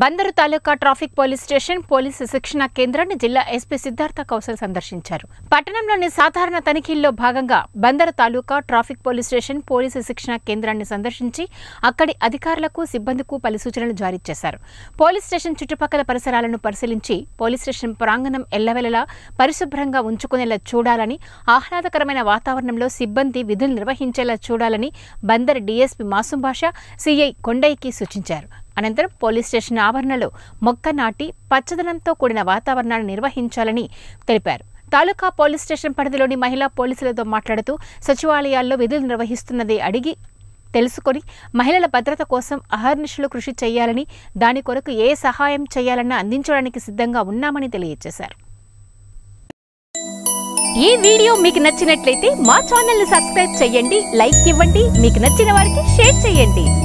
Bandar taluka traffic police station police శిక్షణ కేంద్రాన్ని జిల్లా ఎస్పీ సిద్ధార్థ కౌశల్ సందర్శించారు పట్టణంలోని సాధారణ తనిఖీల్లో భాగంగా Bandar taluka traffic police station police శిక్షణ కేంద్రాన్ని సందర్శించి అక్కడి అధికారులకు సిబ్బందికు పలు సూచనలు జారీ చేశారు పోలీస్ స్టేషన్ చుట్టుపక్కల పరిసరాలను పరిశీలించి పోలీస్ స్టేషన్ ప్రాంగణం ఎల్లవెలలా పరిశుభ్రంగా ఉంచుకునేలా చూడాలని ఆహ్లాదకరమైన వాతావరణంలో సిబ్బంది విధులు నిర్వహించేలా చూడాలని Bandar DSP Masum Basha CI CI కొండయ్యకి సూచించారు అనంతరం పోలీస్ స్టేషన్ ఆవరణలో మొక్క నాటి పచ్చదనంతో కూడిన వాతావరణాన్ని నిర్వహించాలని తెలిపారు తాలూకా పోలీస్ స్టేషన్ పరిధిలోని మహిళా పోలీసులతో మాట్లాడుతూ సచివాలయాల్లో విధులు నిర్వహిస్తున్నది అడిగి తెలుసుకొని మహిళల భద్రత కోసం అహర్నిశలు కృషి చేయాలని దాని కొరకు ఏ సహాయం చేయాలన్నా అందించడానికి సిద్ధంగా ఉన్నామని తెలియజేశారు ఈ వీడియో మీకు నచ్చినట్లయితే మా ను సబ్స్క్రైబ్ చేయండి లైక్ ఇవ్వండి మీకు నచ్చిన వారికి షేర్ చేయండి